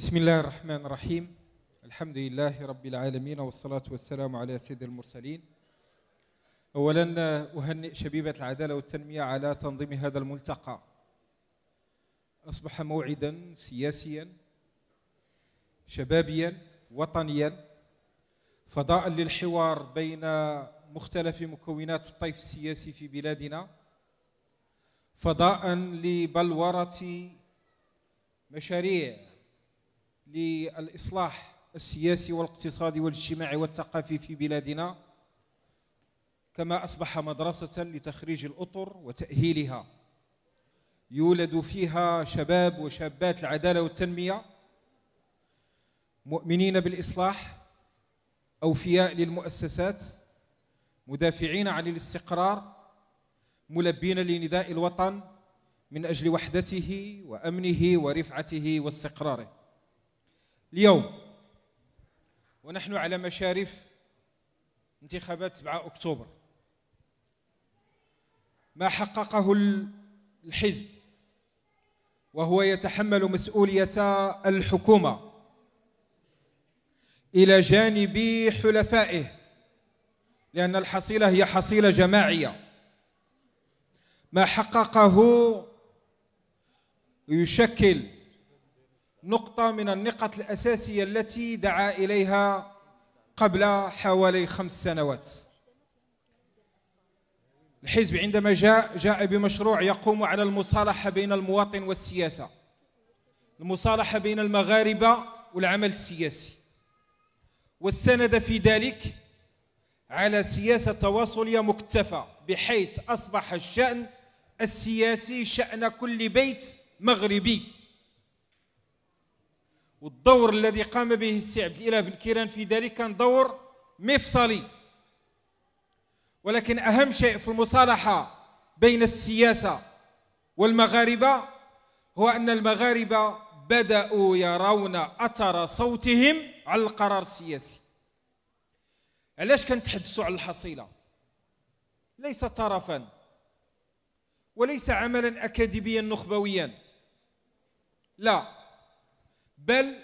بسم الله الرحمن الرحيم الحمد لله رب العالمين والصلاة والسلام على سيد المرسلين أولا أهنئ شبيبة العدالة والتنمية على تنظيم هذا الملتقى أصبح موعدا سياسيا شبابيا وطنيا فضاء للحوار بين مختلف مكونات الطيف السياسي في بلادنا فضاء لبلورة مشاريع للإصلاح السياسي والاقتصادي والاجتماعي والثقافي في بلادنا كما أصبح مدرسة لتخريج الأطر وتأهيلها يولد فيها شباب وشابات العدالة والتنمية مؤمنين بالإصلاح أوفياء للمؤسسات مدافعين عن الاستقرار ملبين لنداء الوطن من أجل وحدته وأمنه ورفعته واستقراره اليوم ونحن على مشارف انتخابات 7 أكتوبر ما حققه الحزب وهو يتحمل مسؤولية الحكومة إلى جانب حلفائه لأن الحصيلة هي حصيلة جماعية ما حققه يشكل نقطة من النقط الأساسية التي دعا إليها قبل حوالي خمس سنوات الحزب عندما جاء جاء بمشروع يقوم على المصالحة بين المواطن والسياسة المصالحة بين المغاربة والعمل السياسي واستند في ذلك على سياسة تواصلية مكتفة بحيث أصبح الشأن السياسي شأن كل بيت مغربي والدور الذي قام به السي عبد الاله بن كيران في ذلك كان دور مفصلي ولكن اهم شيء في المصالحه بين السياسه والمغاربه هو ان المغاربه بداوا يرون اثر صوتهم على القرار السياسي علاش كنتحدثوا على الحصيله ليس طرفا وليس عملا اكاديميا نخبويا لا بل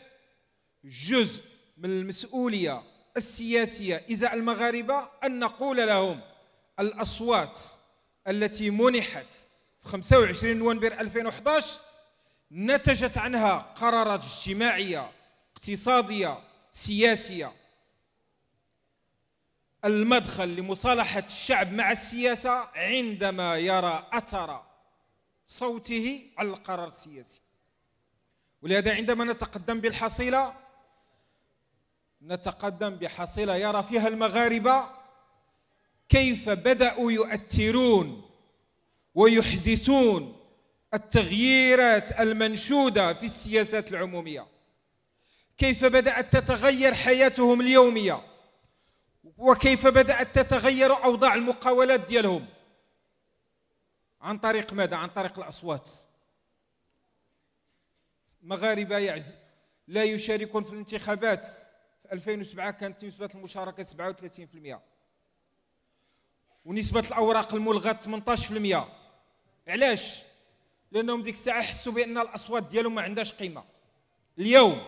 جزء من المسؤولية السياسية إزاء المغاربة أن نقول لهم الأصوات التي منحت في 25 نوفمبر 2011 نتجت عنها قرارات اجتماعية اقتصادية سياسية المدخل لمصالحة الشعب مع السياسة عندما يرى أثر صوته على القرار السياسي ولهذا عندما نتقدم بالحصيلة نتقدم بحصيلة يرى فيها المغاربة كيف بدأوا يؤثرون ويحدثون التغييرات المنشودة في السياسات العمومية كيف بدأت تتغير حياتهم اليومية وكيف بدأت تتغير أوضاع المقاولات ديالهم عن طريق ماذا؟ عن طريق الأصوات مغاربه يعز لا يشاركون في الانتخابات في 2007 كانت نسبه المشاركه 37% ونسبه الاوراق الملغة 18% علاش لانهم ديك الساعه حسوا بان الاصوات ديالهم ما عندهاش قيمه اليوم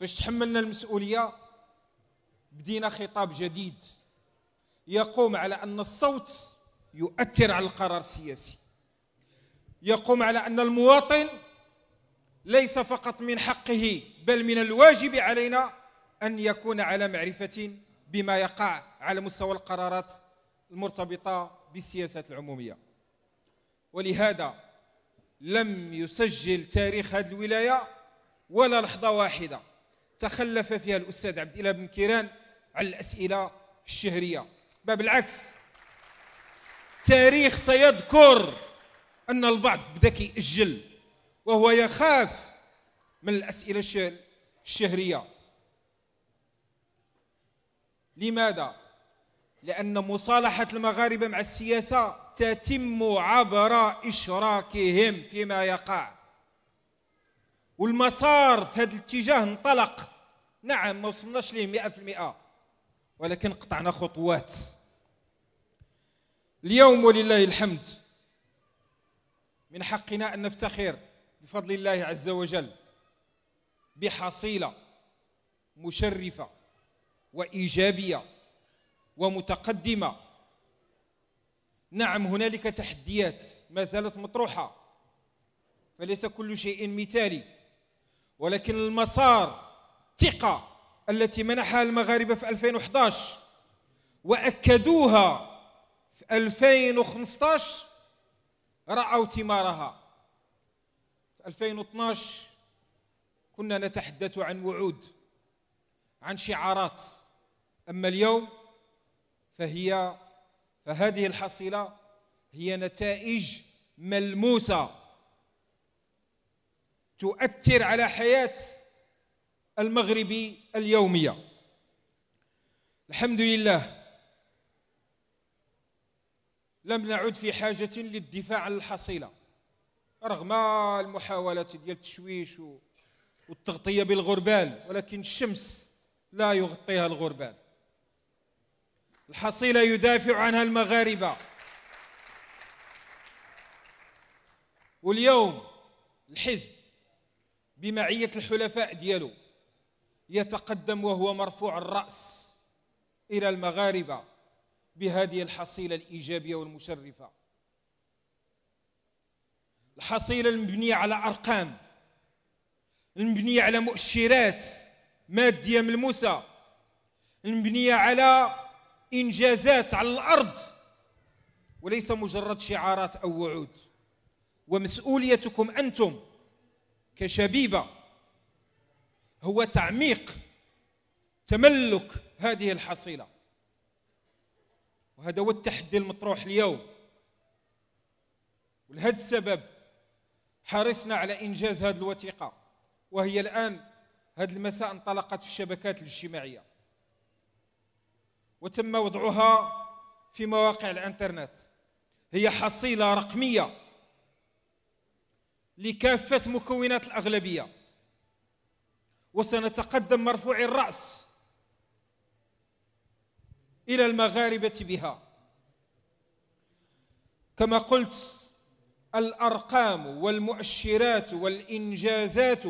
فاش تحملنا المسؤوليه بدينا خطاب جديد يقوم على ان الصوت يؤثر على القرار السياسي يقوم على أن المواطن ليس فقط من حقه بل من الواجب علينا أن يكون على معرفة بما يقع على مستوى القرارات المرتبطة بالسياسات العمومية ولهذا لم يسجل تاريخ هذه الولاية ولا لحظة واحدة تخلف فيها الأستاذ عبد الإله بن كيران على الأسئلة الشهرية بل بالعكس تاريخ سيذكر أن البعض بدا كيأجل وهو يخاف من الأسئلة الشهرية لماذا؟ لأن مصالحة المغاربة مع السياسة تتم عبر إشراكهم فيما يقع والمسار في هذا الاتجاه انطلق نعم ما وصلناش ليه 100% ولكن قطعنا خطوات اليوم ولله الحمد من حقنا أن نفتخر بفضل الله عز وجل بحصيلة مشرفة وإيجابية ومتقدمة نعم هنالك تحديات ما زالت مطروحة فليس كل شيء مثالي ولكن المسار الثقة التي منحها المغاربة في 2011 وأكدوها في 2015 رأوا ثمارها في 2012 كنا نتحدث عن وعود عن شعارات أما اليوم فهي فهذه الحصيلة هي نتائج ملموسة تؤثر على حياة المغربي اليومية الحمد لله لم نعد في حاجة للدفاع عن الحصيلة رغم المحاولات ديال التشويش والتغطية بالغربال ولكن الشمس لا يغطيها الغربال الحصيلة يدافع عنها المغاربة واليوم الحزب بمعية الحلفاء ديالو يتقدم وهو مرفوع الرأس إلى المغاربة بهذه الحصيلة الإيجابية والمشرفة الحصيلة المبنية على أرقام المبنية على مؤشرات مادية ملموسة المبنية على إنجازات على الأرض وليس مجرد شعارات أو وعود ومسؤوليتكم أنتم كشبيبة هو تعميق تملك هذه الحصيله وهذا هو التحدي المطروح اليوم ولهذا السبب حرصنا على انجاز هذه الوثيقه وهي الان هذا المساء انطلقت في الشبكات الاجتماعيه وتم وضعها في مواقع الانترنت هي حصيله رقميه لكافه مكونات الاغلبيه وسنتقدم مرفوع الراس إلى المغاربة بها كما قلت الأرقام والمؤشرات والإنجازات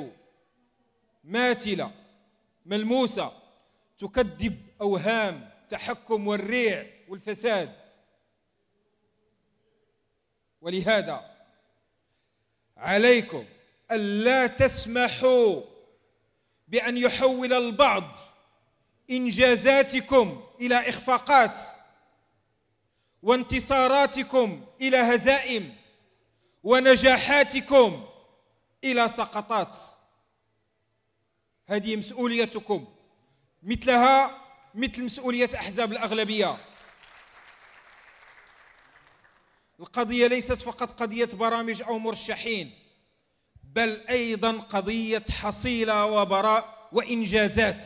ماتلة ملموسة تكذب أوهام تحكم والريع والفساد ولهذا عليكم ألا تسمحوا بأن يحول البعض إنجازاتكم الى اخفاقات وانتصاراتكم الى هزائم ونجاحاتكم الى سقطات هذه مسؤوليتكم مثلها مثل مسؤوليه احزاب الاغلبيه القضيه ليست فقط قضيه برامج او مرشحين بل ايضا قضيه حصيله وبراء وانجازات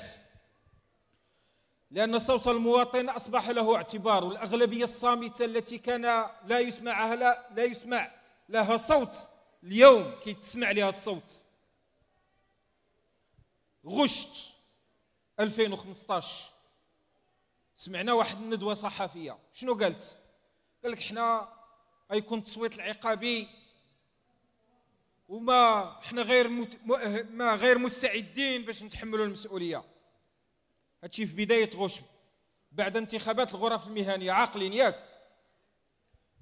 لأن صوت المواطن أصبح له اعتبار والأغلبية الصامتة التي كان لا يسمعها لا, لا يسمع لها صوت اليوم كيتسمع لها الصوت غشت 2015 سمعنا واحد الندوة صحفية شنو قالت قال لك حنا غيكون التصويت العقابي وما حنا غير مت... ما غير مستعدين باش نتحملوا المسؤوليه هادشي في بدايه غشم بعد انتخابات الغرف المهنيه عاقلين ياك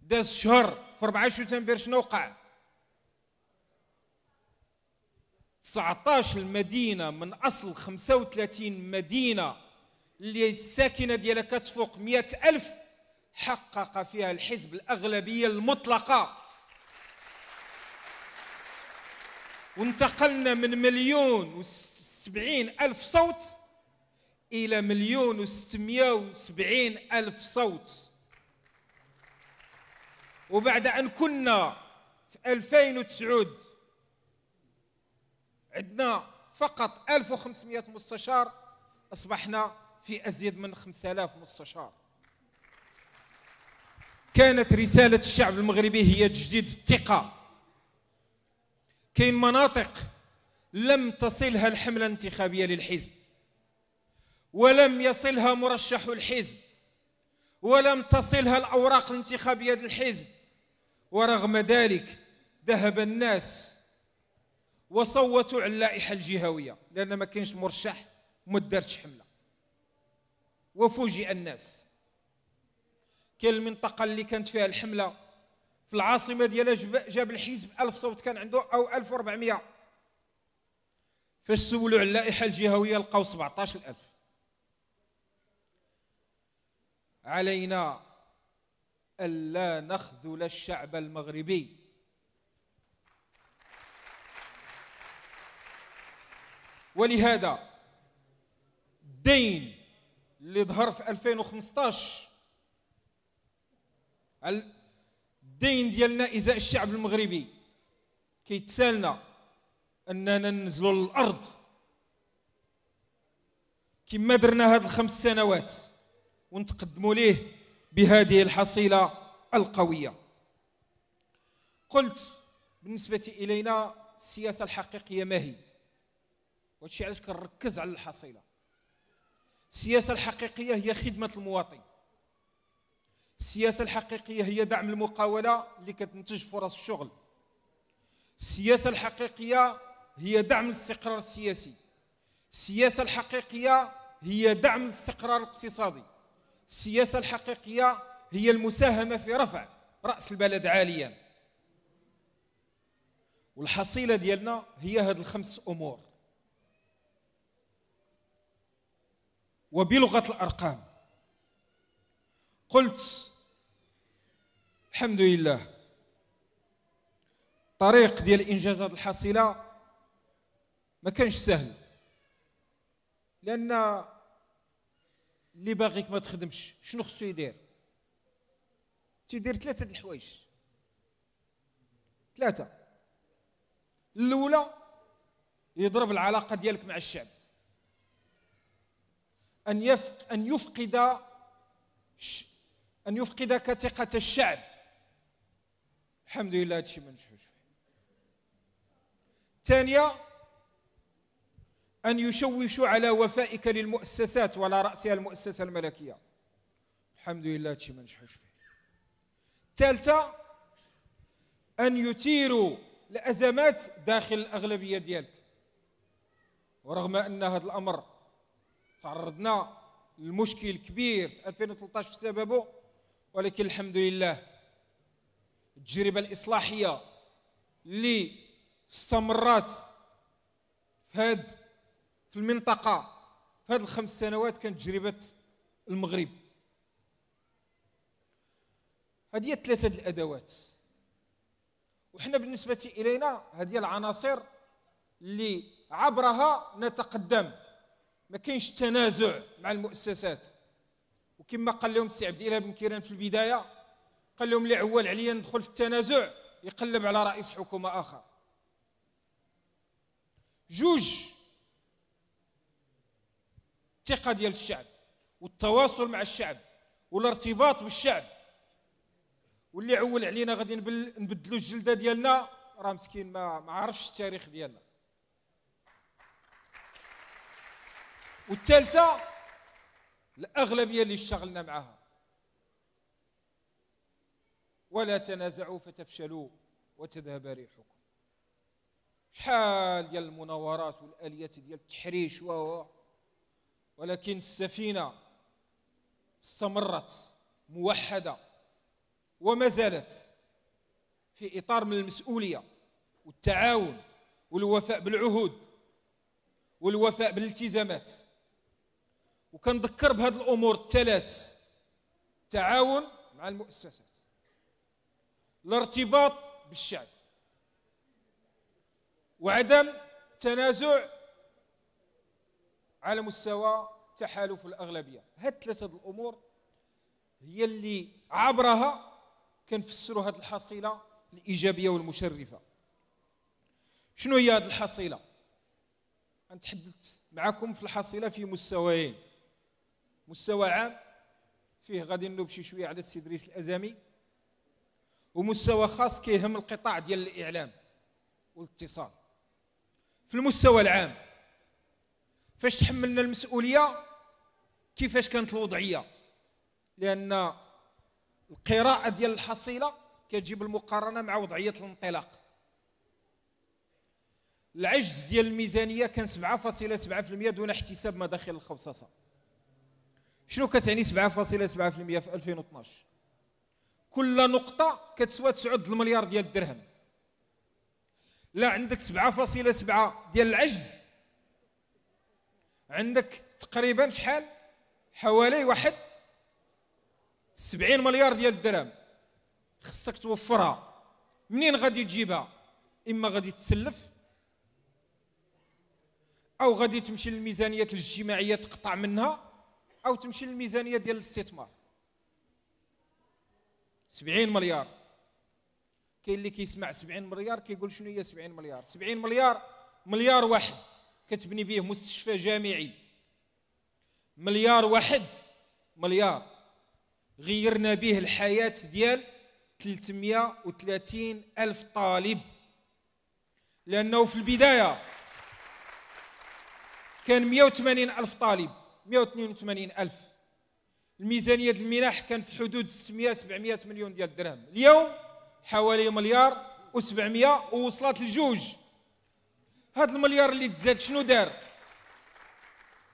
داز شهر في 4 سبتمبر شنو وقع 19 مدينه من اصل 35 مدينه اللي الساكنه ديالها كتفوق 100 الف حقق فيها الحزب الاغلبيه المطلقه وانتقلنا من مليون وسبعين ألف صوت إلى مليون وستمائة وسبعين ألف صوت وبعد أن كنا في 2009 عندنا فقط 1500 مستشار أصبحنا في أزيد من 5000 مستشار كانت رسالة الشعب المغربي هي تجديد الثقة كاين مناطق لم تصلها الحملة الانتخابية للحزب ولم يصلها مرشح الحزب ولم تصلها الأوراق الانتخابية للحزب ورغم ذلك ذهب الناس وصوتوا على اللائحة الجهوية لأن ما كانش مرشح وما دارتش حملة وفوجئ الناس كان المنطقة اللي كانت فيها الحملة في العاصمة ديالها جاب الحزب 1000 صوت كان عنده أو 1400 فاش سولوا على اللائحة الجهوية لقاو 17000 علينا ألا نخذل الشعب المغربي ولهذا الدين اللي ظهر في 2015 الدين ديالنا إزاء الشعب المغربي كيتسالنا أننا ننزلوا للأرض كما درنا هاد الخمس سنوات ونتقدموا ليه بهذه الحصيلة القوية قلت بالنسبة إلينا السياسة الحقيقية ما هي وهادشي علاش كنركز على الحصيلة السياسة الحقيقية هي خدمة المواطن السياسة الحقيقية هي دعم المقاولة اللي كتنتج فرص الشغل السياسة الحقيقية هي دعم الاستقرار السياسي السياسة الحقيقية هي دعم الاستقرار الاقتصادي السياسة الحقيقية هي المساهمة في رفع رأس البلد عاليا والحصيلة ديالنا هي هذه الخمس أمور وبلغة الأرقام قلت الحمد لله طريق ديال إنجاز هذه الحصيلة ما كانش سهل لأن اللي باغيك ما تخدمش شنو خصو يدير تيدير ثلاثه د الحوايج ثلاثه الاولى يضرب العلاقه ديالك مع الشعب ان يفق ان يفقد ان يفقدك ثقه الشعب الحمد لله هادشي ما نجحوش فيه الثانيه أن يشوشوا على وفائك للمؤسسات ولا رأسها المؤسسة الملكية الحمد لله هادشي ما نجحوش فيه الثالثة أن يثيروا الأزمات داخل الأغلبية ديالك ورغم أن هذا الأمر تعرضنا لمشكل كبير في 2013 بسببه ولكن الحمد لله التجربة الإصلاحية اللي استمرت في هذا في المنطقه في هذه الخمس سنوات كانت تجربه المغرب هذه ثلاثه الادوات وحنا بالنسبه الينا هذه العناصر اللي عبرها نتقدم ما كاينش تنازع مع المؤسسات وكما قال لهم السي عبد الاله بن كيران في البدايه قال لهم اللي عوال عليا ندخل في التنازع يقلب على رئيس حكومه اخر جوج الثقه ديال الشعب والتواصل مع الشعب والارتباط بالشعب واللي عول علينا غادي نبدلوا الجلده ديالنا راه مسكين ما عرفش التاريخ ديالنا والثالثه الاغلبيه اللي اشتغلنا معاها ولا تنازعوا فتفشلوا وتذهب ريحكم شحال ديال المناورات والاليات ديال التحريش و ولكن السفينة استمرت موحدة وما زالت في إطار من المسؤولية والتعاون والوفاء بالعهود والوفاء بالالتزامات وكنذكر بهاد الأمور الثلاث التعاون مع المؤسسات الارتباط بالشعب وعدم تنازع على مستوى تحالف الاغلبيه هاد ثلاثه الامور هي اللي عبرها كنفسروا هذه الحصيله الايجابيه والمشرفه شنو هي هذه الحصيله غنتحدث معكم في الحصيله في مستويين مستوى عام فيه غادي نبشي شي شويه على السي ادريس الازامي ومستوى خاص كيهم القطاع ديال الاعلام والاتصال في المستوى العام فاش تحملنا المسؤوليه كيفاش كانت الوضعيه لان القراءه ديال الحصيله كتجيب المقارنه مع وضعيه الانطلاق العجز ديال الميزانيه كان 7.7% دون احتساب مداخل الخصصه شنو كتعني 7.7% في 2012 كل نقطه كتسوى 9 المليار ديال الدرهم لا عندك 7.7 ديال العجز عندك تقريبا شحال حوالي واحد 70 مليار ديال الدرهم خصك توفرها منين غادي تجيبها اما غادي تسلف او غادي تمشي للميزانيات الاجتماعيه تقطع منها او تمشي للميزانيه ديال الاستثمار 70 مليار كاين اللي كيسمع 70 مليار كيقول شنو هي 70 مليار 70 مليار مليار واحد كتبني به مستشفى جامعي مليار واحد مليار غيرنا به الحياة ديال 330 ألف طالب لأنه في البداية كان 180 ألف طالب 182 ألف الميزانية المنح كان في حدود 600 700 مليون ديال الدرهم اليوم حوالي مليار و700 ووصلت لجوج هذا المليار اللي تزاد شنو دار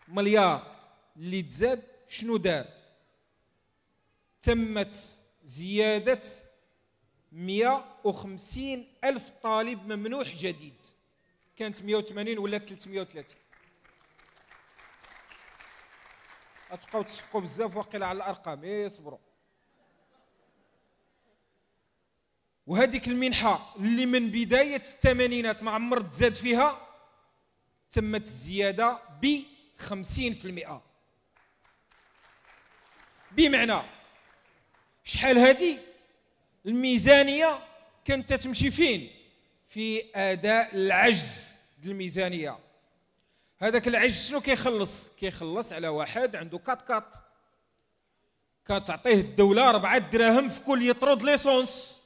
مليار اللي تزاد شنو دار تمت زيادة 150 ألف طالب ممنوح جديد كانت 180 ولا 330 غتبقاو تصفقوا بزاف واقيلا على الارقام ايه صبروا وهذيك المنحة اللي من بداية الثمانينات ما عمر تزاد فيها تمت الزيادة ب 50% بمعنى شحال هذه الميزانية كانت تمشي فين في أداء العجز الميزانية هذاك العجز شنو كيخلص كيخلص على واحد عنده كات كات كتعطيه الدولة 4 دراهم في كل يطرد ليسونس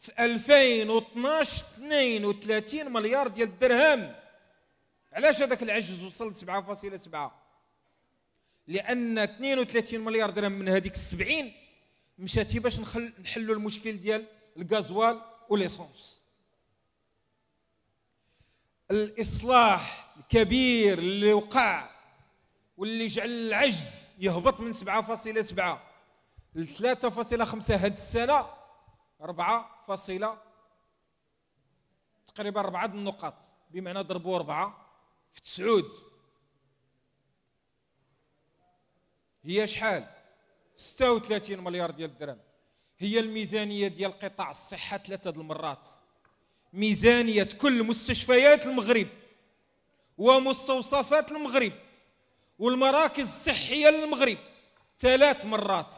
في 2012 32 مليار ديال الدرهم علاش هذاك العجز وصل 7.7 لان 32 مليار درهم من هذيك 70 مشاتي باش نخل نحلوا المشكل ديال الغازوال وليسونس الاصلاح الكبير اللي وقع واللي جعل العجز يهبط من 7.7 ل 3.5 هاد السنه أربعة فاصلة تقريبا أربعة النقاط بمعنى ضربوا أربعة في تسعود هي شحال 36 مليار ديال الدرهم هي الميزانية ديال قطاع الصحة ثلاثة المرات ميزانية كل مستشفيات المغرب ومستوصفات المغرب والمراكز الصحية للمغرب ثلاث مرات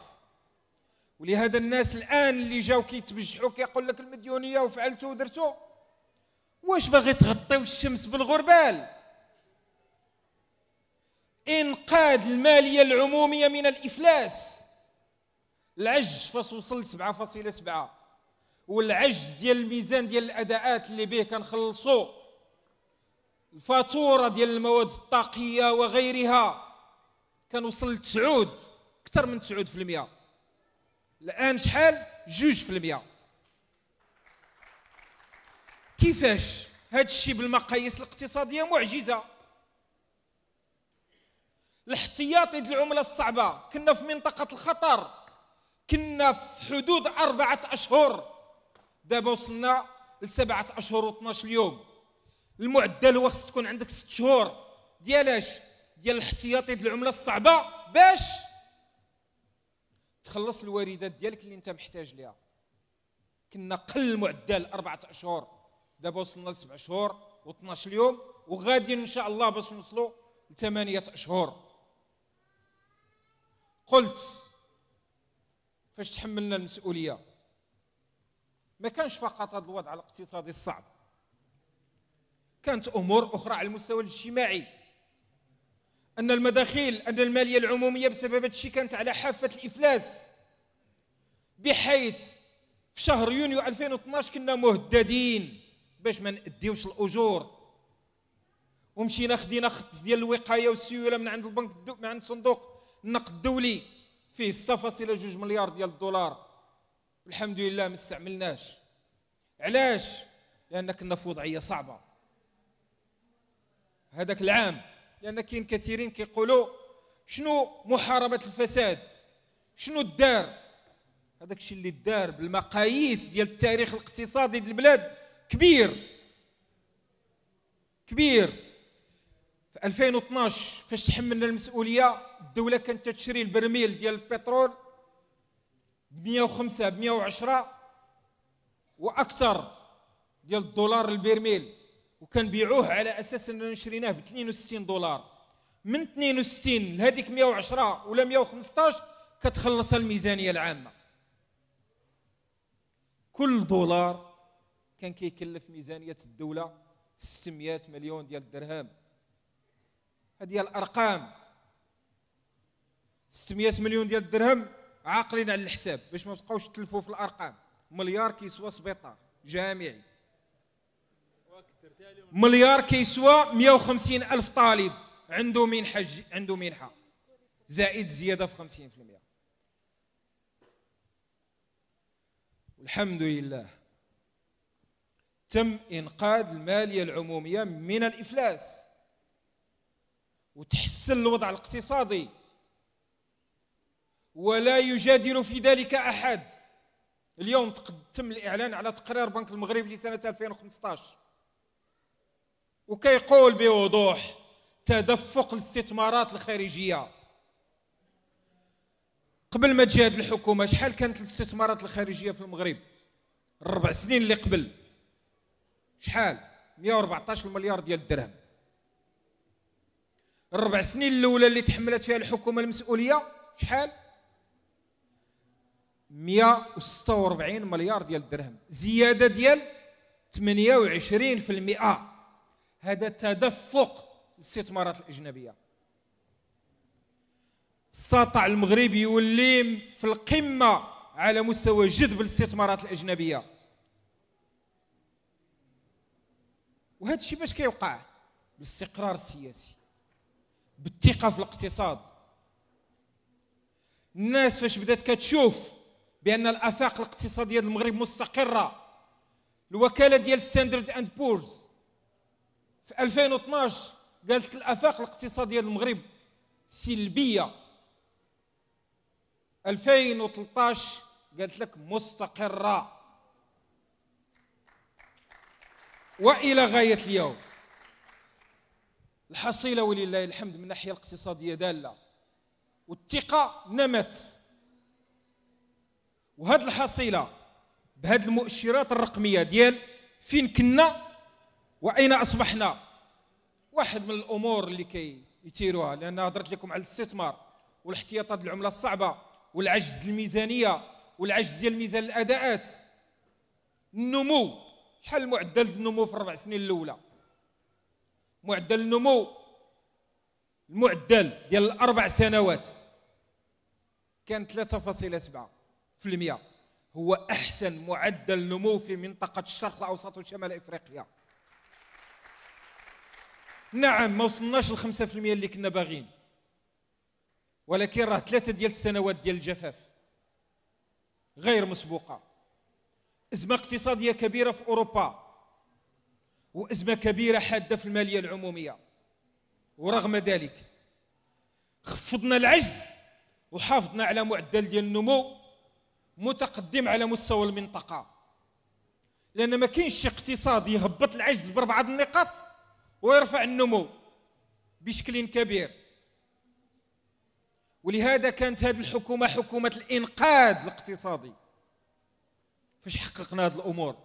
ولهذا الناس الان اللي جاو كيتبجحوا كيقول لك المديونيه وفعلتو ودرتو واش باغي تغطيو الشمس بالغربال انقاذ الماليه العموميه من الافلاس العجز فاش وصل 7.7 والعجز ديال الميزان ديال الاداءات اللي به كنخلصوا الفاتوره ديال المواد الطاقيه وغيرها كنوصل لتسعود اكثر من تسعود في المئه الان شحال جوج في المية كيفاش هذا الشيء بالمقاييس الاقتصاديه معجزه الاحتياطي ديال العمله الصعبه كنا في منطقه الخطر كنا في حدود اربعه اشهر دابا وصلنا لسبعه اشهر و12 يوم المعدل هو خص تكون عندك ست شهور ديالاش ديال الاحتياطي ديال العمله الصعبه باش تخلص الواردات ديالك اللي انت محتاج ليها كنا قل معدل أربعة أشهر دابا وصلنا لسبع شهور و12 يوم وغادي إن شاء الله باش نوصلوا لثمانية أشهر قلت فاش تحملنا المسؤولية ما كانش فقط هذا الوضع الاقتصادي الصعب كانت أمور أخرى على المستوى الاجتماعي ان المداخيل ان الماليه العموميه بسبب هادشي كانت على حافه الافلاس بحيث في شهر يونيو 2012 كنا مهددين باش ما نأديوش الاجور ومشينا خدينا خط ديال الوقايه والسيوله من عند البنك من عند صندوق النقد الدولي فيه 6.2 مليار ديال الدولار الحمد لله ما استعملناش علاش لان كنا في وضعيه صعبه هذاك العام لان كاين كثيرين كيقولوا شنو محاربه الفساد شنو الدار هذاك الشيء اللي دار بالمقاييس ديال التاريخ الاقتصادي ديال البلاد كبير كبير في 2012 فاش تحملنا المسؤوليه الدوله كانت تشري البرميل ديال البترول ب 105 ب 110 واكثر ديال الدولار البرميل وكنبيعوه على اساس اننا شريناه ب 62 دولار من 62 لهذيك 110 ولا 115 كتخلص الميزانيه العامه كل دولار كان كيكلف ميزانيه الدوله 600 مليون ديال الدرهم هذه الارقام 600 مليون ديال الدرهم عاقلين على الحساب باش ما تبقاوش تلفوا في الارقام مليار كيسوى سبيطار جامعي مليار كيسوى 150 ألف طالب عنده منحج عنده منحة زائد زيادة في 50% والحمد لله تم إنقاذ المالية العمومية من الإفلاس وتحسن الوضع الاقتصادي ولا يجادل في ذلك أحد اليوم تم الإعلان على تقرير بنك المغرب لسنة 2015 وكيقول بوضوح تدفق الاستثمارات الخارجيه قبل ما تجي هذه الحكومه شحال كانت الاستثمارات الخارجيه في المغرب الربع سنين اللي قبل شحال 114 مليار ديال الدرهم الربع سنين الاولى اللي تحملت فيها الحكومه المسؤوليه شحال 146 مليار ديال الدرهم زياده ديال 28% هذا تدفق الاستثمارات الاجنبيه استطاع المغرب يولي في القمه على مستوى جذب الاستثمارات الاجنبيه وهذا الشيء باش كيوقع بالاستقرار السياسي بالثقه في الاقتصاد الناس فاش بدات كتشوف بان الافاق الاقتصاديه ديال المغرب مستقره الوكاله ديال ستاندرد اند بورز في 2012 قالت الافاق الاقتصاديه للمغرب سلبيه 2013 قالت لك مستقره والى غايه اليوم الحصيله ولله الحمد من الناحيه الاقتصاديه داله والثقه نمت وهذه الحصيله بهذه المؤشرات الرقميه ديال فين كنا واين اصبحنا واحد من الامور اللي كيثيروها لان هضرت لكم على الاستثمار والاحتياطات العمله الصعبه والعجز الميزانيه والعجز ديال ميزان الاداءات النمو شحال معدل النمو في الربع سنين الاولى معدل النمو المعدل ديال الاربع سنوات كان 3.7% هو احسن معدل نمو في منطقه الشرق الاوسط وشمال افريقيا نعم ما وصلناش ل في المية اللي كنا باغيين ولكن راه ثلاثة ديال السنوات ديال الجفاف غير مسبوقة أزمة اقتصادية كبيرة في أوروبا وأزمة كبيرة حادة في المالية العمومية ورغم ذلك خفضنا العجز وحافظنا على معدل ديال النمو متقدم على مستوى المنطقة لأن ما كاينش اقتصاد يهبط العجز بأربعة النقاط ويرفع النمو بشكل كبير ولهذا كانت هذه الحكومه حكومه الانقاذ الاقتصادي فاش حققنا هذه الامور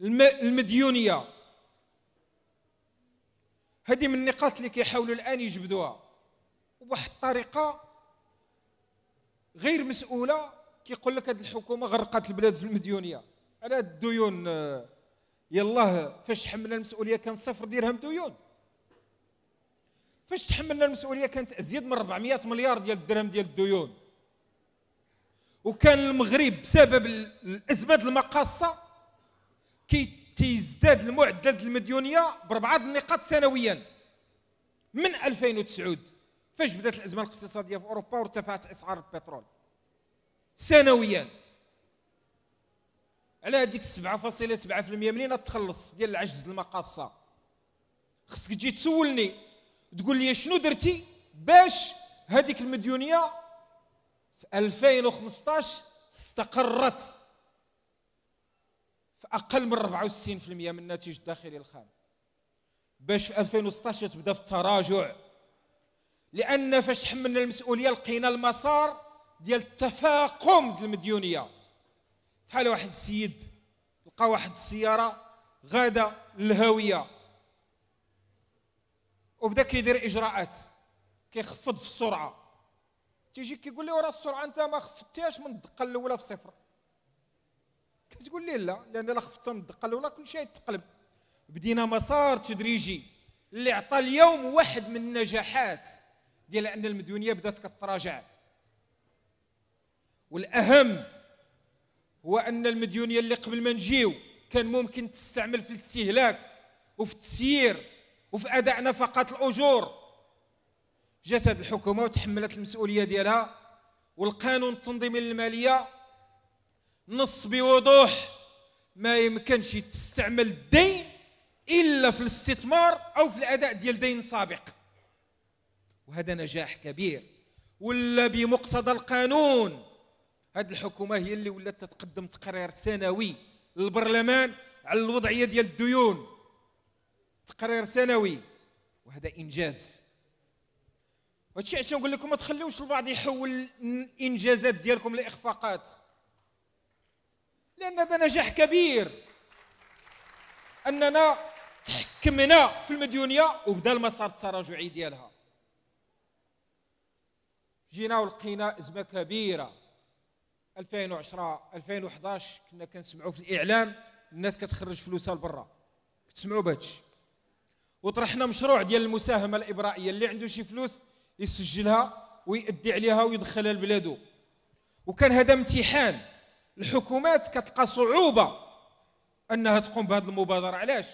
المديونيه هذه من النقاط اللي كيحاولوا الان يجبدوها وبواحد الطريقه غير مسؤوله كيقول لك هذه الحكومه غرقت البلاد في المديونيه على الديون آه، يلاه فاش تحملنا المسؤوليه كان صفر درهم ديون فاش تحملنا المسؤوليه كانت ازيد من 400 مليار ديال الدرهم ديال الديون وكان المغرب بسبب الازمه المقاصه كي تزداد المعدل المديونيه باربعه النقاط سنويا من 2009 فاش بدات الازمه الاقتصاديه في اوروبا وارتفعت اسعار البترول سنويا على هذيك 7.7% منين تخلص ديال العجز المقاصه خصك تجي تسولني تقول لي شنو درتي باش هذيك المديونيه في 2015 استقرت في اقل من 64% من الناتج الداخلي الخام باش في 2016 تبدا في التراجع لان فاش حملنا المسؤوليه لقينا المسار ديال التفاقم ديال المديونيه بحال واحد السيد لقى واحد السياره غاده للهاويه وبدا كيدير اجراءات كيخفض في السرعه تيجي كيقول لي ورا السرعه انت ما خفضتيهاش من الدقه الاولى في صفر كتقول لي لا لان الا خفضتها من الدقه الاولى كل شيء يتقلب بدينا مسار تدريجي اللي عطى اليوم واحد من النجاحات ديال ان المديونيه بدات كتراجع والاهم هو ان المديونيه اللي قبل ما نجيو كان ممكن تستعمل في الاستهلاك وفي التسيير وفي اداء نفقات الاجور جات هذه الحكومه وتحملت المسؤوليه ديالها والقانون التنظيمي للماليه نص بوضوح ما يمكنش تستعمل الدين الا في الاستثمار او في الاداء ديال دين سابق وهذا نجاح كبير ولا بمقتضى القانون هذه الحكومه هي اللي ولات تتقدم تقرير سنوي للبرلمان على الوضعيه ديال الديون تقرير سنوي وهذا انجاز وهادشي علاش نقول لكم ما تخليوش البعض يحول الانجازات ديالكم لاخفاقات لان هذا نجاح كبير اننا تحكمنا في المديونيه وبدا المسار التراجعي ديالها جينا ولقينا ازمه كبيره 2010 2011 كنا كنسمعوا في الاعلام الناس كتخرج فلوسها لبرا كتسمعوا بهادشي وطرحنا مشروع ديال المساهمه الابرائيه اللي عنده شي فلوس يسجلها ويؤدي عليها ويدخلها لبلادو وكان هذا امتحان الحكومات كتلقى صعوبه انها تقوم بهذه المبادره علاش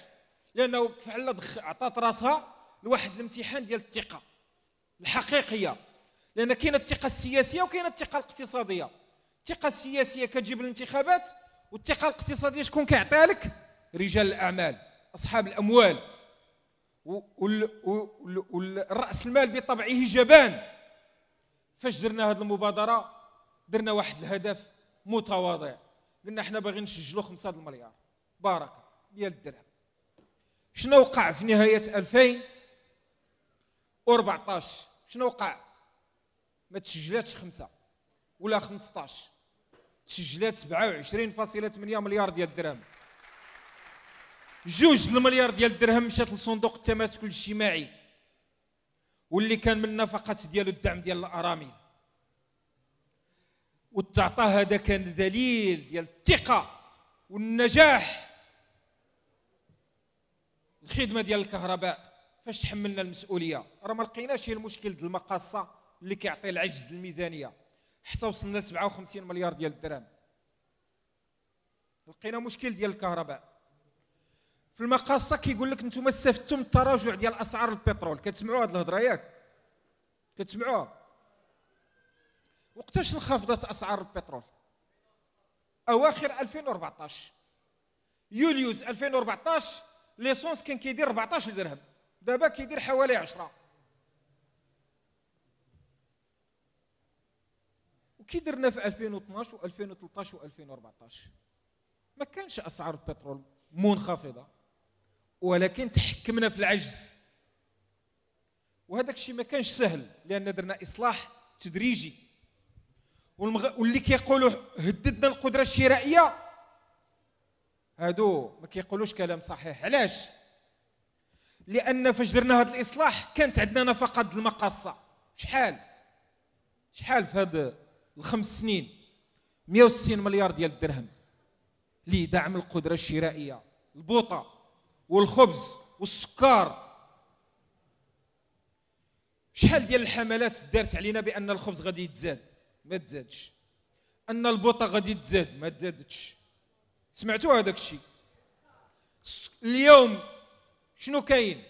لانه فعلا عطات راسها لواحد الامتحان ديال الثقه الحقيقيه لان كاينه الثقه السياسيه وكاينه الثقه الاقتصاديه الثقه السياسيه كتجيب الانتخابات والثقه الاقتصاديه شكون كيعطيها لك رجال الاعمال اصحاب الاموال والراس المال بطبعه جبان فاش درنا هذه المبادره درنا واحد الهدف متواضع قلنا حنا باغيين نسجلوا 5 المليار باركه ديال الدرهم شنو وقع في نهايه 2014 شنو وقع ما تسجلاتش خمسه ولا 15 سجلات 27.8 مليار ديال الدرهم جوج المليار ديال الدرهم مشات لصندوق التماسك الاجتماعي واللي كان من نفقات ديالو الدعم ديال الارامل والتعطى هذا كان دليل ديال الثقه والنجاح الخدمه ديال الكهرباء فاش تحملنا المسؤوليه راه ما لقيناش المشكل ديال المقاصه اللي كيعطي العجز الميزانيه حتى وصلنا ل 57 مليار ديال الدرهم لقينا مشكل ديال الكهرباء في المقاصه كيقول لك انتم استفدتم التراجع ديال اسعار البترول كتسمعوا هذه الهضره ياك كتسمعوها وقتاش انخفضت اسعار البترول اواخر 2014 يوليوز 2014 ليسونس كان كيدير 14 درهم دابا كيدير حوالي 10 وكي درنا في 2012 و2013 و2014 ما كانش اسعار البترول منخفضه ولكن تحكمنا في العجز وهذاك الشيء ما كانش سهل لان درنا اصلاح تدريجي والمغ... واللي كيقولوا هددنا القدره الشرائيه هادو ما كيقولوش كلام صحيح علاش لان فاش درنا هذا الاصلاح كانت عندنا نفقات المقاصه شحال شحال في هذا الخمس سنين 160 مليار ديال الدرهم لدعم القدره الشرائيه البوطه والخبز والسكر شحال ديال الحملات دارت علينا بان الخبز غادي يتزاد ما تزادش ان البوطه غادي تزاد ما تزادتش سمعتوا هذاك الشيء اليوم شنو كاين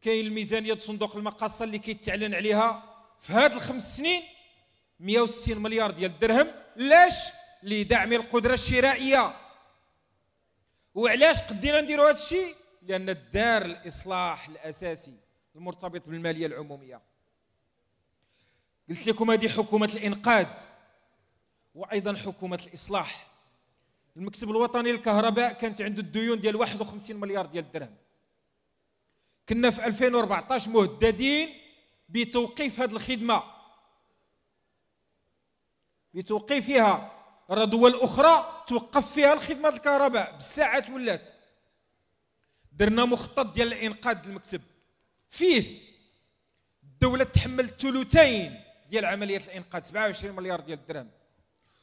كاين الميزانيه صندوق المقاصه اللي كيتعلن عليها في هاد الخمس سنين 160 مليار ديال الدرهم لاش لدعم القدره الشرائيه وعلاش قدينا نديروا هذا الشيء لان دار الاصلاح الاساسي المرتبط بالماليه العموميه قلت لكم هذه حكومه الانقاذ وايضا حكومه الاصلاح المكتب الوطني للكهرباء كانت عنده الديون ديال 51 مليار ديال الدرهم كنا في 2014 مهددين بتوقيف هذه الخدمه بتوقيفها راه دول اخرى توقف فيها الخدمه الكهرباء بالساعات ولات درنا مخطط ديال الانقاذ المكتب فيه الدوله تحمل ثلثين ديال عمليه الانقاذ 27 مليار ديال الدرهم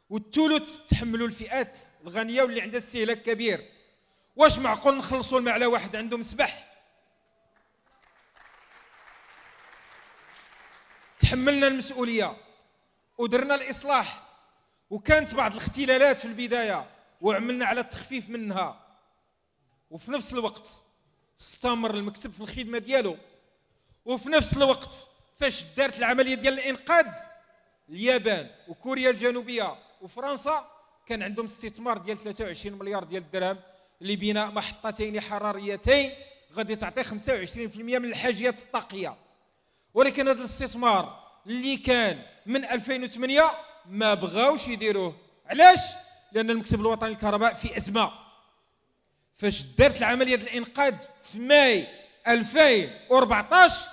والثلث تحملوا الفئات الغنيه واللي عندها استهلاك كبير واش معقول نخلصوا الماء على واحد عنده مسبح تحملنا المسؤوليه ودرنا الاصلاح وكانت بعض الاختلالات في البدايه وعملنا على التخفيف منها وفي نفس الوقت استمر المكتب في الخدمه ديالو وفي نفس الوقت فاش دارت العمليه ديال الانقاذ اليابان وكوريا الجنوبيه وفرنسا كان عندهم استثمار ديال 23 مليار ديال الدرهم لبناء محطتين حراريتين غادي تعطي 25% من الحاجيات الطاقيه ولكن هذا الاستثمار اللي كان من 2008 ما بغاوش يديروه علاش لان المكتب الوطني للكهرباء في ازمه فاش دارت العمليه الانقاذ في ماي 2014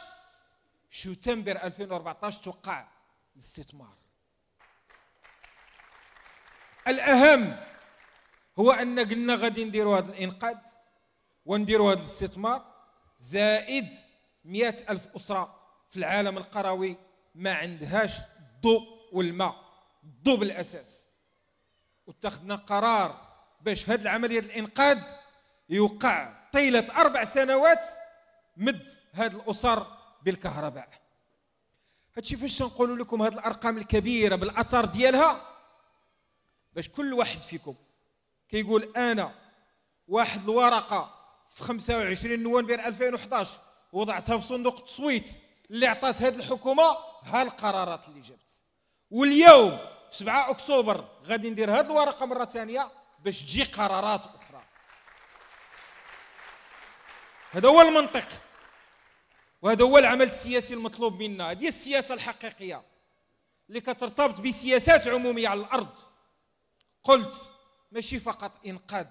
شتنبر 2014 توقع الاستثمار الاهم هو ان قلنا غادي نديروا هذا الانقاذ ونديروا هذا الاستثمار زائد مئة ألف أسرة في العالم القروي ما عندهاش الضوء والماء الضوء بالاساس واتخذنا قرار باش في هذه العمليه الانقاذ يوقع طيله اربع سنوات مد هاد الاسر بالكهرباء هادشي فاش نقول لكم هاد الارقام الكبيره بالاثار ديالها باش كل واحد فيكم كيقول كي انا واحد الورقه في 25 نوفمبر 2011 وضعتها في صندوق التصويت اللي عطات هاد الحكومه هالقرارات اللي جبت واليوم 7 اكتوبر غادي ندير هذه الورقه مره ثانيه باش تجي قرارات اخرى هذا هو المنطق وهذا هو العمل السياسي المطلوب منا هذه السياسه الحقيقيه اللي كترتبط بسياسات عموميه على الارض قلت ماشي فقط انقاذ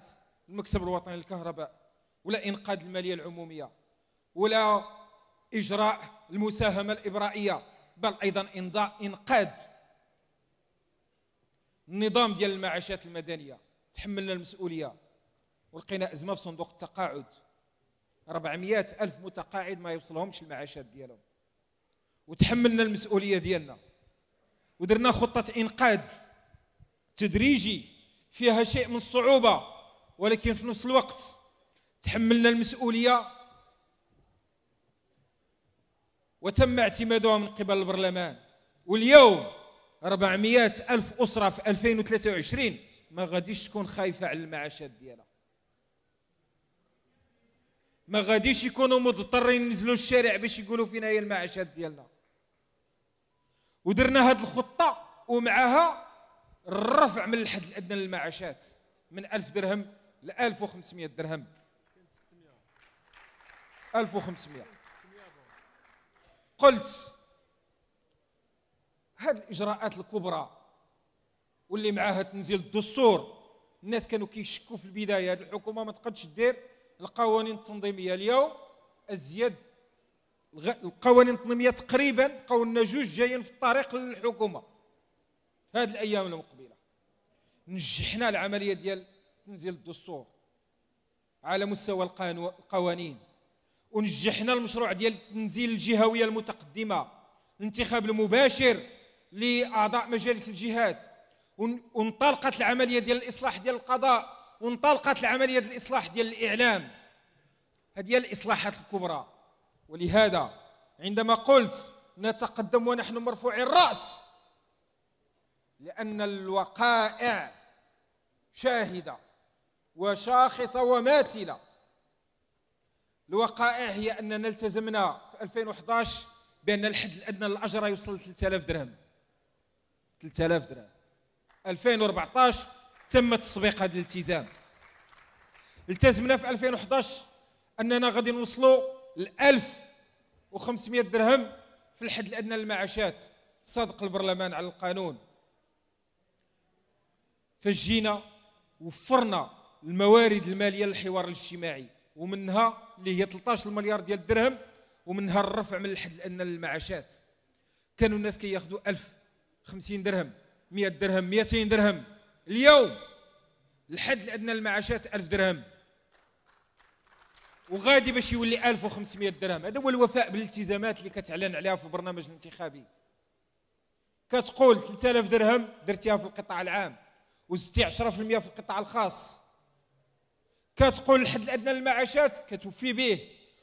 المكتب الوطني للكهرباء ولا انقاذ الماليه العموميه ولا اجراء المساهمه الابرائيه بل ايضا انقاذ النظام ديال المعاشات المدنيه تحملنا المسؤوليه ولقينا ازمه في صندوق التقاعد 400 الف متقاعد ما يوصلهمش المعاشات ديالهم وتحملنا المسؤوليه ديالنا ودرنا خطه انقاذ تدريجي فيها شيء من الصعوبه ولكن في نفس الوقت تحملنا المسؤوليه وتم اعتمادها من قبل البرلمان واليوم 400 ألف أسرة في 2023 ما غاديش تكون خايفة على المعاشات ديالها ما غاديش يكونوا مضطرين ينزلوا الشارع باش يقولوا فينا هي المعاشات ديالنا ودرنا هذه الخطة ومعها الرفع من الحد الأدنى للمعاشات من 1000 درهم ل 1500 درهم 1500 قلت هذه الاجراءات الكبرى واللي معاها تنزيل الدستور الناس كانوا كيشكوا في البدايه هذه الحكومه ما تقدش دير القوانين التنظيميه اليوم ازيد القوانين التنظيميه تقريبا بقاو لنا جوج جايين في الطريق للحكومه في هذه الايام المقبله نجحنا العمليه ديال تنزيل الدستور على مستوى القوانين ونجحنا المشروع ديال التنزيل الجهويه المتقدمه الانتخاب المباشر لاعضاء مجالس الجهات وانطلقت العمليه ديال الاصلاح ديال القضاء وانطلقت العمليه ديال الاصلاح ديال الاعلام هذه الاصلاحات الكبرى ولهذا عندما قلت نتقدم ونحن مرفوعي الراس لان الوقائع شاهده وشاخصه وماثله الوقائع هي اننا التزمنا في 2011 بان الحد الادنى للاجر يوصل 3000 درهم 3000 درهم 2014 تم تطبيق هذا الالتزام التزمنا في 2011 اننا غادي نوصلوا ل 1500 درهم في الحد الادنى للمعاشات صادق البرلمان على القانون فجينا وفرنا الموارد الماليه للحوار الاجتماعي ومنها اللي هي 13 مليار ديال الدرهم ومنها الرفع من الحد الادنى للمعاشات كانوا الناس كياخذوا 1000 50 درهم 100 درهم 200 درهم اليوم الحد الادنى للمعاشات 1000 درهم وغادي باش يولي 1500 درهم هذا هو الوفاء بالالتزامات اللي كتعلن عليها في برنامج الانتخابي كتقول 3000 درهم درتيها في القطاع العام وزدتي 10% في القطاع الخاص كتقول الحد الادنى للمعاشات كتوفي به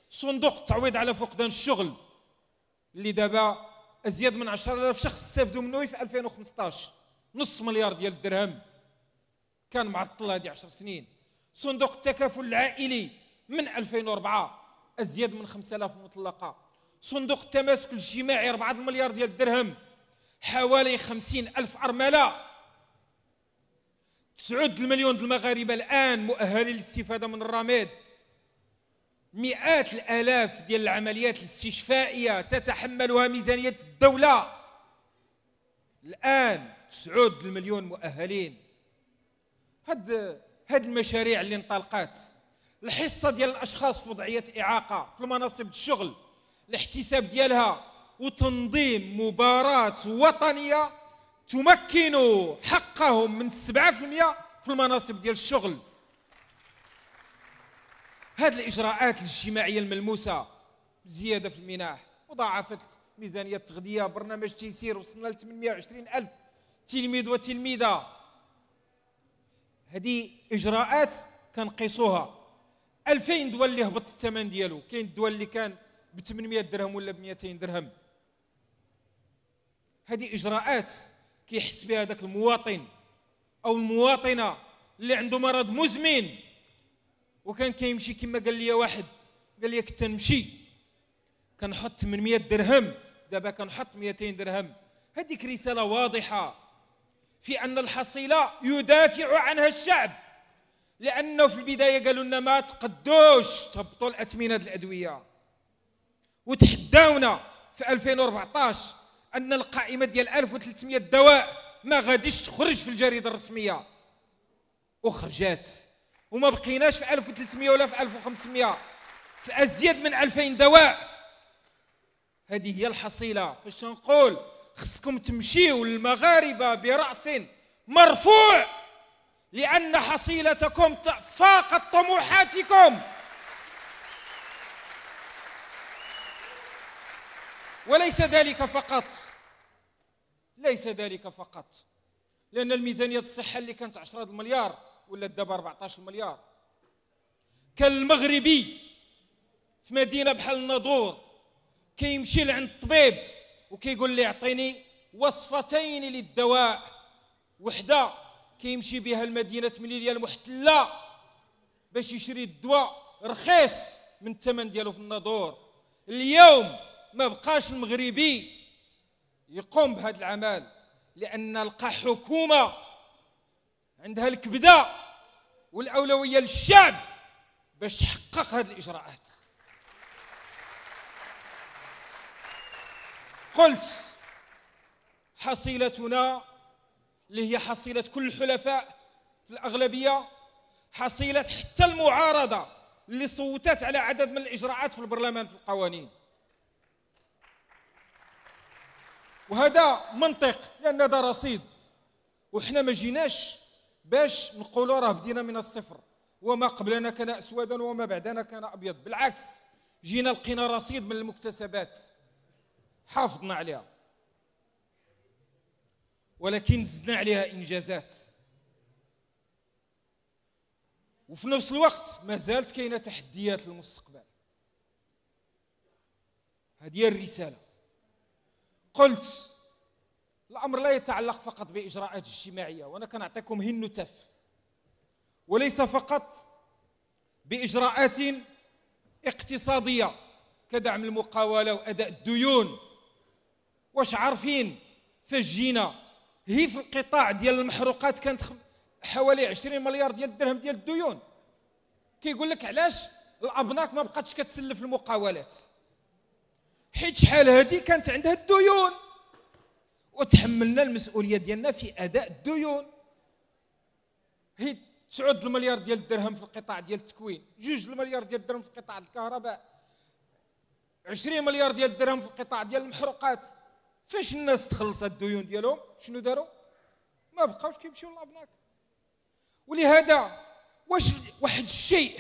صندوق التعويض على فقدان الشغل اللي دابا ازيد من 10000 شخص استفدوا منه في 2015 نص مليار ديال الدرهم كان معطل هذه 10 سنين صندوق التكافل العائلي من 2004 ازيد من 5000 مطلقه صندوق التماسك الاجتماعي 4 مليار ديال الدرهم حوالي 50000 ارمله تسعود المليون المغاربه الان مؤهلين للاستفاده من الرماد مئات الالاف ديال العمليات الاستشفائيه تتحملها ميزانيه الدوله الان تسعود المليون مؤهلين هاد هاد المشاريع اللي انطلقات الحصه ديال الاشخاص في وضعيه اعاقه في المناصب الشغل الاحتساب ديالها وتنظيم مباراه وطنيه تمكن حقهم من 7% في المناصب ديال الشغل هذه الاجراءات الاجتماعيه الملموسه زياده في المنح مضاعفه ميزانيه التغذيه برنامج تيسير وصلنا ل 820 الف تلميذ وتلميذه هذه اجراءات كنقيسوها 2000 دول اللي هبط الثمن ديالو كاين الدول اللي كان ب 800 درهم ولا ب 200 درهم هذه اجراءات كيحس بها ذاك المواطن او المواطنه اللي عنده مرض مزمن وكان كيمشي كما قال لي واحد قال لي كنت نمشي كنحط 800 درهم دابا كنحط 200 درهم هذيك رساله واضحه في ان الحصيله يدافع عنها الشعب لانه في البدايه قالوا لنا ما تقدوش تهبطوا الاثمنه الادويه وتحداونا في 2014 ان القائمه ديال 1300 دواء ما غاديش تخرج في الجريده الرسميه وخرجات وما بقيناش في 1300 ولا في 1500 في ازيد من 2000 دواء هذه هي الحصيله فاش نقول خصكم تمشيوا للمغاربه براس مرفوع لان حصيلتكم فاقت طموحاتكم وليس ذلك فقط ليس ذلك فقط لان الميزانيه الصحه اللي كانت 10 المليار ولا دابا 14 مليار كان المغربي في مدينه بحال الناظور كيمشي لعند الطبيب وكيقول لي اعطيني وصفتين للدواء وحده كيمشي بها لمدينه مليليا المحتله باش يشري الدواء رخيص من الثمن ديالو في الناظور اليوم ما بقاش المغربي يقوم بهذا العمل لان لقى حكومه عندها الكبده والاولويه للشعب باش تحقق هذه الاجراءات قلت حصيلتنا اللي هي حصيله كل الحلفاء في الاغلبيه حصيله حتى المعارضه اللي صوتت على عدد من الاجراءات في البرلمان في القوانين وهذا منطق لان هذا رصيد وحنا ما جيناش باش نقولوا راه بدينا من الصفر وما قبلنا كان اسودا وما بعدنا كان ابيض بالعكس جينا لقينا رصيد من المكتسبات حافظنا عليها ولكن زدنا عليها انجازات وفي نفس الوقت ما زالت كاينه تحديات للمستقبل هذه هي الرساله قلت الأمر لا يتعلق فقط بإجراءات اجتماعية وأنا كنعطيكم هن تف وليس فقط بإجراءات اقتصادية كدعم المقاولة وأداء الديون واش عارفين فاش جينا هي في القطاع ديال المحروقات كانت حوالي 20 مليار ديال الدرهم ديال الديون كيقول لك علاش الابناك ما بقاتش كتسلف المقاولات حيت شحال هذه كانت عندها الديون وتحملنا المسؤوليه ديالنا في اداء الديون هي 9 المليار ديال الدرهم في القطاع ديال التكوين جوج المليار ديال الدرهم في قطاع الكهرباء 20 مليار ديال الدرهم في القطاع ديال المحروقات فاش الناس تخلصت الديون ديالهم شنو داروا ما بقاوش كيمشيو للابناك ولهذا واش واحد الشيء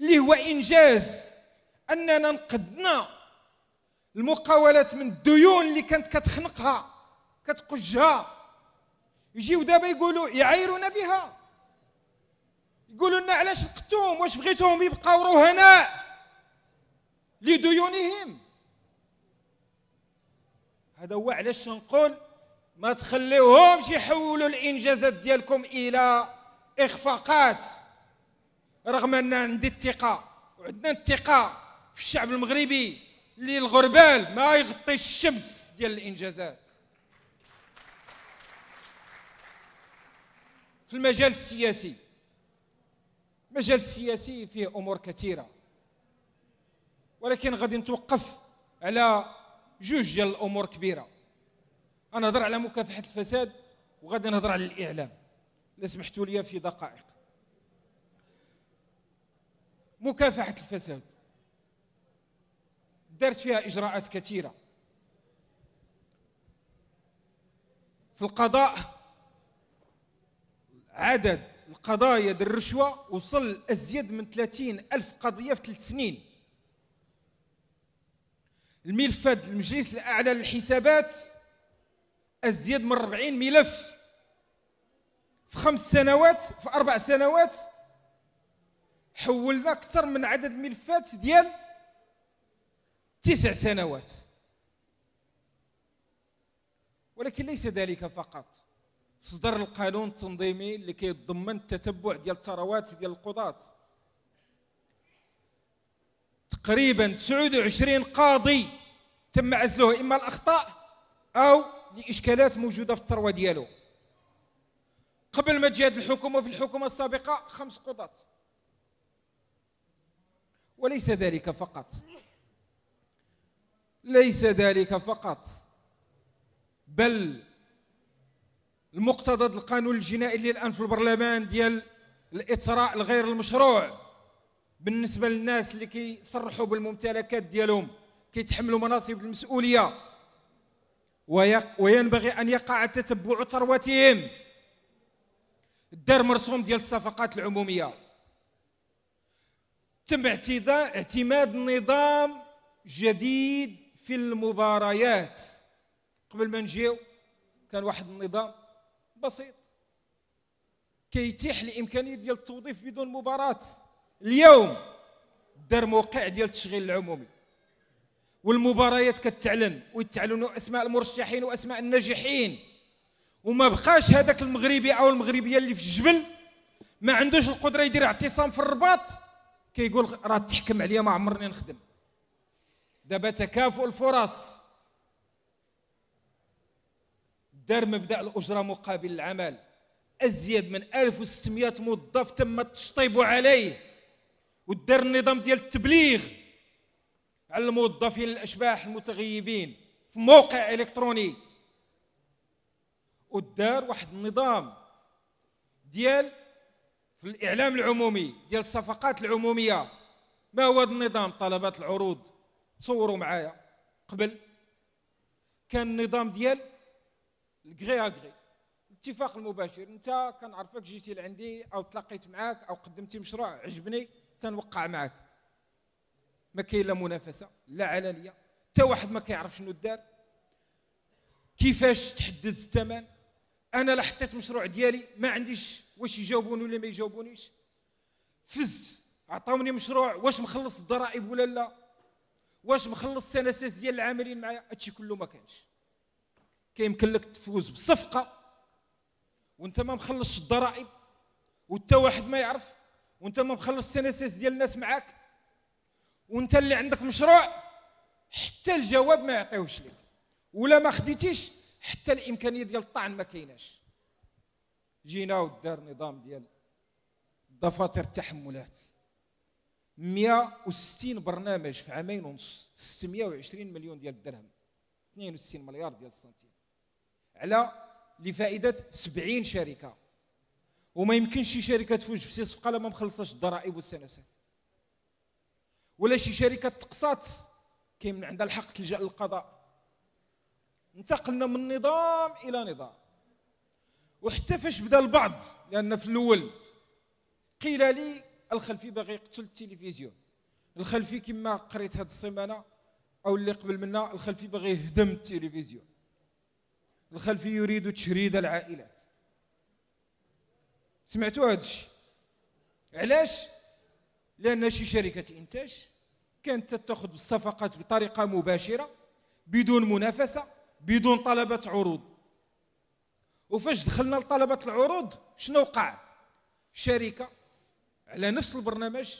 اللي هو انجاز اننا نقدنا المقاولات من الديون اللي كانت كتخنقها كتقجها يجيو دابا يقولوا يعايرونا بها يقولوا لنا علاش قتوم واش بغيتوهم يبقاو رهناء لديونهم هذا هو علاش نقول ما تخليوهمش يحولوا الانجازات ديالكم الى اخفاقات رغم ان عندي الثقه وعندنا الثقه في الشعب المغربي اللي الغربال ما يغطي الشمس ديال الانجازات في المجال السياسي المجال السياسي فيه امور كثيره ولكن غادي نتوقف على جوج ديال الامور كبيره انا نهضر على مكافحه الفساد وغادي نهضر على الاعلام لا سمحتوا لي في دقائق مكافحه الفساد دارت فيها إجراءات كثيرة في القضاء عدد القضايا ديال الرشوة وصل أزيد من 30 ألف قضية في ثلاث سنين الملفات المجلس الأعلى للحسابات أزيد من 40 ملف في خمس سنوات في أربع سنوات حولنا أكثر من عدد الملفات ديال تسع سنوات ولكن ليس ذلك فقط صدر القانون التنظيمي اللي كيتضمن التتبع ديال الثروات ديال القضاة تقريبا 29 قاضي تم عزله اما الاخطاء او لاشكالات موجوده في الثروه ديالو قبل ما تجي الحكومه في الحكومه السابقه خمس قضاة وليس ذلك فقط ليس ذلك فقط بل المقتضى القانون الجنائي اللي الان في البرلمان ديال الاثراء الغير المشروع بالنسبه للناس اللي كيصرحوا بالممتلكات ديالهم كيتحملوا مناصب المسؤوليه وينبغي ان يقع تتبع ثروتهم الدار مرسوم ديال الصفقات العموميه تم اعتماد نظام جديد في المباريات قبل ما نجيو كان واحد النظام بسيط كيتيح الامكانيه ديال التوظيف بدون مباراه اليوم دار موقع ديال التشغيل العمومي والمباريات كتعلن ويتعلنوا اسماء المرشحين واسماء الناجحين وما بقاش هذاك المغربي او المغربيه اللي في الجبل ما عندوش القدره يدير اعتصام في الرباط كيقول راه تحكم عليا ما عمرني نخدم دابا تكافؤ الفرص دار مبدا الاجره مقابل العمل ازيد من 1600 موظف تم التشطيب عليه ودار النظام ديال التبليغ على الموظفين الاشباح المتغيبين في موقع الكتروني ودار واحد النظام ديال في الاعلام العمومي ديال الصفقات العموميه ما هو هذا النظام طلبات العروض تصوروا معايا قبل كان النظام ديال الكغي اغري الاتفاق المباشر انت كنعرفك جيتي لعندي او تلاقيت معاك او قدمتي مشروع عجبني تنوقع معاك ما كاين لا منافسه لا علانيه حتى واحد ما كيعرف شنو دار كيفاش تحدد الثمن انا لا حطيت مشروع ديالي ما عنديش واش يجاوبوني ولا ما يجاوبونيش فزت عطاوني مشروع واش مخلص الضرائب ولا لا واش مخلص السنه السادسه ديال العاملين معايا هادشي كله ما كانش كيمكن لك تفوز بصفقه وانت ما مخلصش الضرائب وانت واحد ما يعرف وانت ما مخلص السنه السادسه ديال الناس معاك وانت اللي عندك مشروع حتى الجواب ما يعطيوش لك ولا ما خديتيش حتى الامكانيه ديال الطعن ما كايناش جينا ودار نظام ديال دفاتر التحملات 160 برنامج في عامين ونص 620 مليون ديال الدرهم 62 مليار ديال السنتيم على لفائده 70 شركه وما يمكنش شي شركه تفوج في صفقه لما مخلصاش الضرائب والسنسات ولا شي شركه تقصات كاين من عندها الحق تلجا للقضاء انتقلنا من نظام الى نظام وحتى فاش بدا البعض لان في الاول قيل لي الخلفي باغي يقتل التلفزيون الخلفي كما قريت هذه السيمانه او اللي قبل منها الخلفي باغي يهدم التلفزيون الخلفي يريد تشريد العائلات سمعتوا هذا الشيء علاش لان شي شركه انتاج كانت تتخذ الصفقات بطريقه مباشره بدون منافسه بدون طلبه عروض وفاش دخلنا لطلبه العروض شنو وقع شركه على نفس البرنامج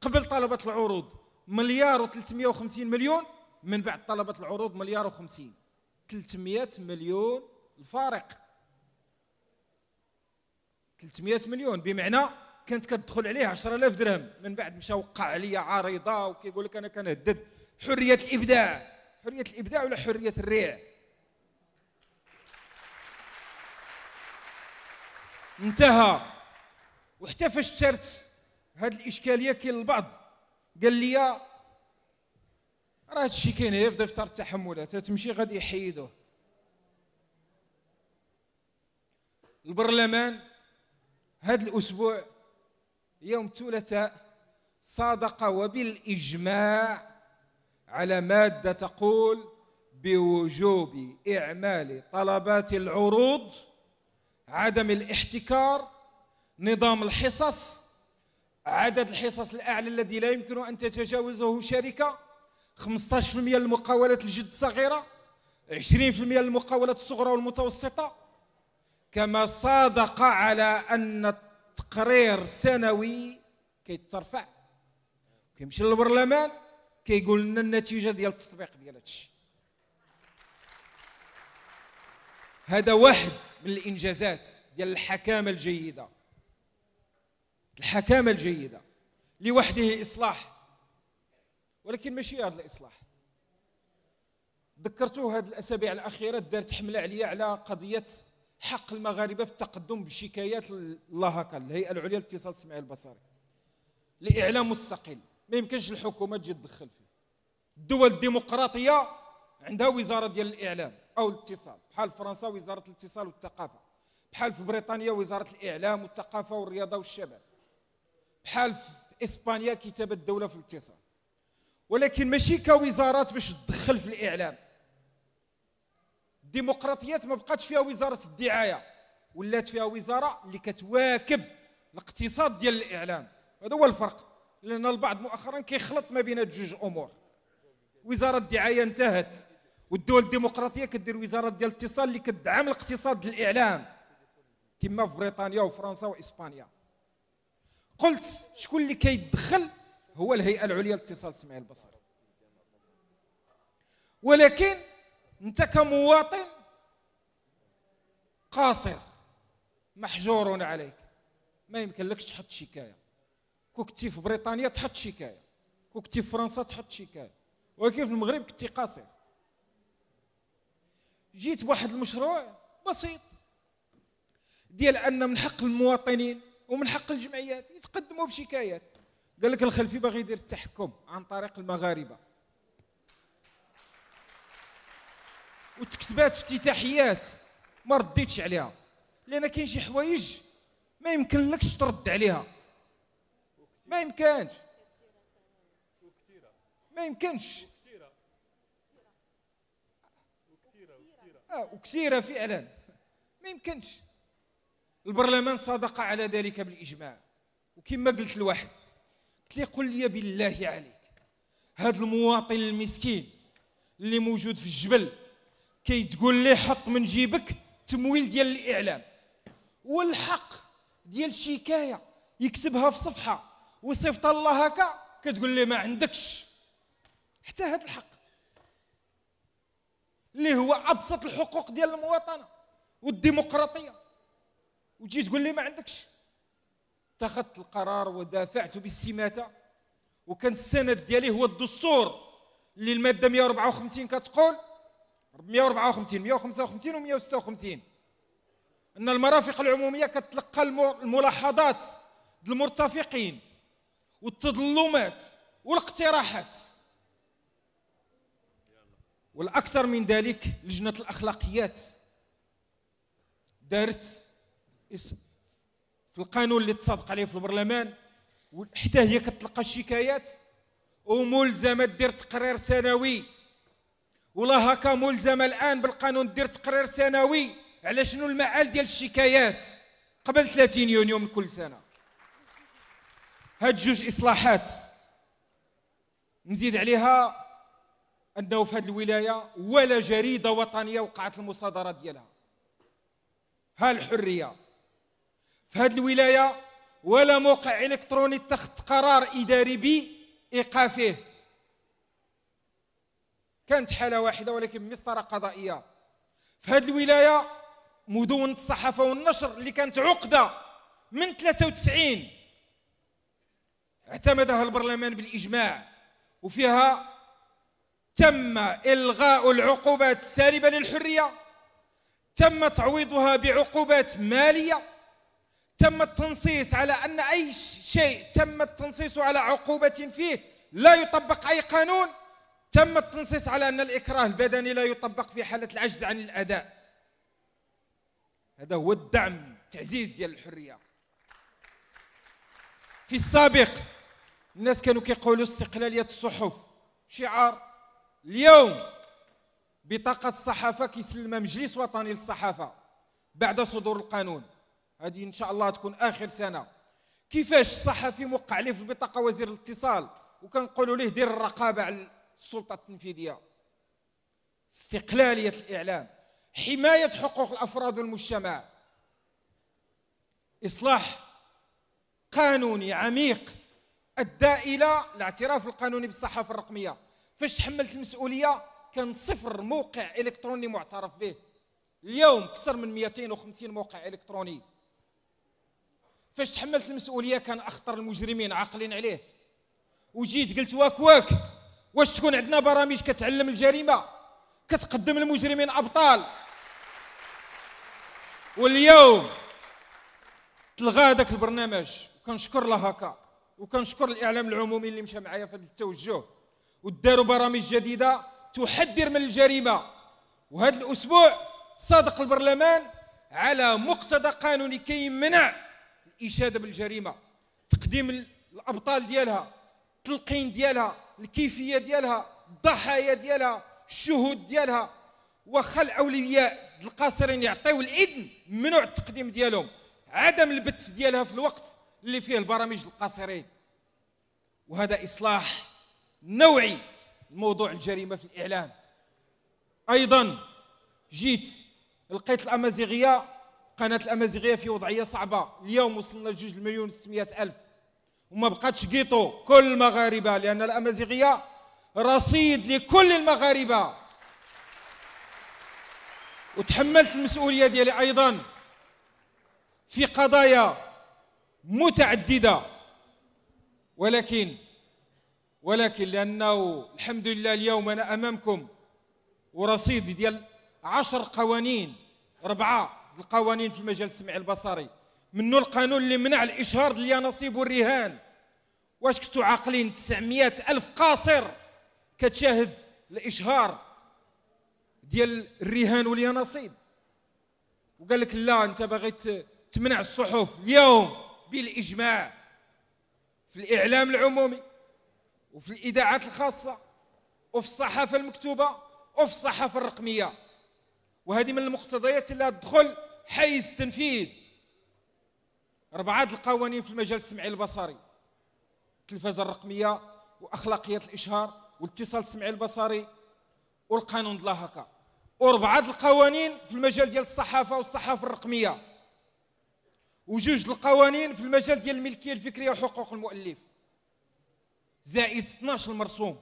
قبل طلبة العروض مليار و350 مليون من بعد طلبة العروض مليار و50 300 مليون الفارق 300 مليون بمعنى كانت كتدخل عليه 10000 درهم من بعد مشى وقع عليا عريضه وكيقول لك انا كنهدد حريه الابداع حريه الابداع ولا حريه الريع انتهى وحتى فاش شرت هاد الاشكاليه كاين البعض قال لي راه هادشي كاين في دفتر التحملات تمشي غادي يحيدوه البرلمان هذا الاسبوع يوم الثلاثاء صادق وبالاجماع على ماده تقول بوجوب اعمال طلبات العروض عدم الاحتكار نظام الحصص عدد الحصص الأعلى الذي لا يمكن أن تتجاوزه شركة 15% المقاولات الجد الصغيرة 20% المقاولات الصغرى والمتوسطة كما صادق على أن التقرير السنوي كيترفع كيمشي للبرلمان كيقول لنا النتيجة ديال التطبيق ديال هادشي هذا واحد من الإنجازات ديال الحكامة الجيدة الحكامة الجيدة لوحده إصلاح ولكن ماشي هذا الإصلاح ذكرتوا هذه الأسابيع الأخيرة دارت حملة عليا على قضية حق المغاربة في التقدم بشكايات اللاهاكا الهيئة العليا للاتصال السمعي البصري لإعلام مستقل ما يمكنش الحكومة تجي تدخل فيه الدول الديمقراطية عندها وزارة ديال الإعلام أو الاتصال بحال فرنسا وزارة الاتصال والثقافة بحال في بريطانيا وزارة الإعلام والثقافة والرياضة والشباب بحال في اسبانيا كتابه الدوله في الاتصال ولكن ماشي كوزارات باش تدخل في الاعلام الديمقراطيات ما بقاتش فيها وزاره الدعايه ولات فيها وزاره اللي كتواكب الاقتصاد ديال الاعلام هذا هو الفرق لان البعض مؤخرا كيخلط ما بين جوج امور وزاره الدعايه انتهت والدول الديمقراطيه كدير وزاره ديال الاتصال اللي كتدعم الاقتصاد الاعلام كما في بريطانيا وفرنسا واسبانيا قلت شكون اللي كيدخل هو الهيئه العليا للاتصال السمعي البصري ولكن انت كمواطن قاصر محجور عليك ما يمكن لكش تحط شكايه كنتي في بريطانيا تحط شكايه كنتي في فرنسا تحط شكايه ولكن في المغرب كنتي قاصر جيت بواحد المشروع بسيط ديال ان من حق المواطنين ومن حق الجمعيات يتقدموا بشكايات قال لك الخلفي باغي يدير التحكم عن طريق المغاربه وتكتبات افتتاحيات ما رديتش عليها لان كاين شي حوايج ما يمكنلكش ترد عليها ما يمكنش ما يمكنش وكثيره آه، وكثيره فعلا ما يمكنش البرلمان صادق على ذلك بالإجماع وكما قلت لواحد قلت لي قل لي بالله عليك هذا المواطن المسكين اللي موجود في الجبل كي تقول لي حط من جيبك تمويل ديال الإعلام والحق ديال شكاية يكتبها في صفحة وصيفط الله هكا كتقول لي ما عندكش حتى هذا الحق اللي هو أبسط الحقوق ديال المواطنة والديمقراطية وتجي تقول لي ما عندكش اتخذت القرار ودافعت بالسماته وكان السند ديالي هو الدستور اللي الماده 154 كتقول 154 155 و 156 ان المرافق العموميه كتلقى الملاحظات المرتفقين والتظلمات والاقتراحات والاكثر من ذلك لجنه الاخلاقيات دارت في القانون اللي تصادق عليه في البرلمان حتى هي كتلقى الشكايات وملزمه دير تقرير سنوي ولا هكا ملزمه الان بالقانون دير تقرير سنوي على شنو المآل ديال الشكايات قبل 30 يونيو من كل سنه هاد جوج اصلاحات نزيد عليها انه في هذه الولايه ولا جريده وطنيه وقعت المصادره ديالها ها الحريه في هذه الولايه ولا موقع الكتروني اتخذت قرار اداري بايقافه كانت حاله واحده ولكن بمسطره قضائيه في هذه الولايه مدونه الصحافه والنشر اللي كانت عقده من 93 اعتمدها البرلمان بالاجماع وفيها تم الغاء العقوبات السالبه للحريه تم تعويضها بعقوبات ماليه تم التنصيص على أن أي شيء تم التنصيص على عقوبة فيه لا يطبق أي قانون تم التنصيص على أن الإكراه البدني لا يطبق في حالة العجز عن الأداء هذا هو الدعم تعزيز ديال الحرية في السابق الناس كانوا كيقولوا استقلالية الصحف شعار اليوم بطاقة الصحافة كيسلمها مجلس وطني للصحافة بعد صدور القانون هذه ان شاء الله تكون اخر سنه كيفاش الصحفي موقع عليه في البطاقه وزير الاتصال وكنقولوا ليه دير الرقابه على السلطه التنفيذيه استقلاليه الاعلام حمايه حقوق الافراد والمجتمع اصلاح قانوني عميق ادى الى الاعتراف القانوني بالصحافه الرقميه فاش تحملت المسؤوليه كان صفر موقع الكتروني معترف به اليوم اكثر من 250 موقع الكتروني فاش تحملت المسؤوليه كان اخطر المجرمين عاقلين عليه وجيت قلت واك واك واش تكون عندنا برامج كتعلم الجريمه كتقدم المجرمين ابطال واليوم تلغى هذاك البرنامج وكنشكر هكا وكنشكر الاعلام العمومي اللي مشى معايا في هذا التوجه وداروا برامج جديده تحذر من الجريمه وهذا الاسبوع صادق البرلمان على مقتضى قانوني كيمنع الاشاده بالجريمه تقديم الابطال ديالها التلقين ديالها الكيفيه ديالها الضحايا ديالها الشهود ديالها واخا الاولياء القاصرين يعطيو الاذن ممنوع التقديم ديالهم عدم البث ديالها في الوقت اللي فيه البرامج القاصرين وهذا اصلاح نوعي لموضوع الجريمه في الاعلام ايضا جيت لقيت الامازيغيه قناة الأمازيغية في وضعية صعبة اليوم وصلنا لجوج مليون وستمية ألف وما بقاتش قيطو كل المغاربة لأن الأمازيغية رصيد لكل المغاربة وتحملت المسؤولية ديالي أيضا في قضايا متعددة ولكن ولكن لأنه الحمد لله اليوم أنا أمامكم ورصيد ديال عشر قوانين ربعه القوانين في مجال السمع البصري منه القانون اللي منع الاشهار اليانصيب والرهان واش كنتوا عاقلين 900 الف قاصر كتشاهد الاشهار ديال الرهان واليانصيب وقال لك لا انت باغي تمنع الصحف اليوم بالاجماع في الاعلام العمومي وفي الاذاعات الخاصه وفي الصحافه المكتوبه وفي الصحافه الرقميه وهذه من المقتضيات اللي تدخل حيز التنفيذ أربعة القوانين في المجال السمعي البصري التلفزة الرقمية وأخلاقية الإشهار والاتصال السمعي البصري والقانون اللاهقة وربعة القوانين في المجال ديال الصحافة والصحافة الرقمية وجوج القوانين في المجال ديال الملكية الفكرية وحقوق المؤلف زائد 12 مرسوم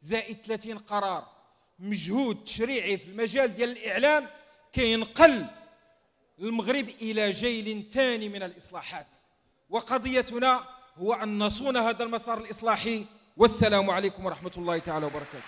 زائد 30 قرار مجهود تشريعي في المجال ديال الاعلام كينقل المغرب الى جيل ثاني من الاصلاحات وقضيتنا هو ان نصون هذا المسار الاصلاحي والسلام عليكم ورحمه الله تعالى وبركاته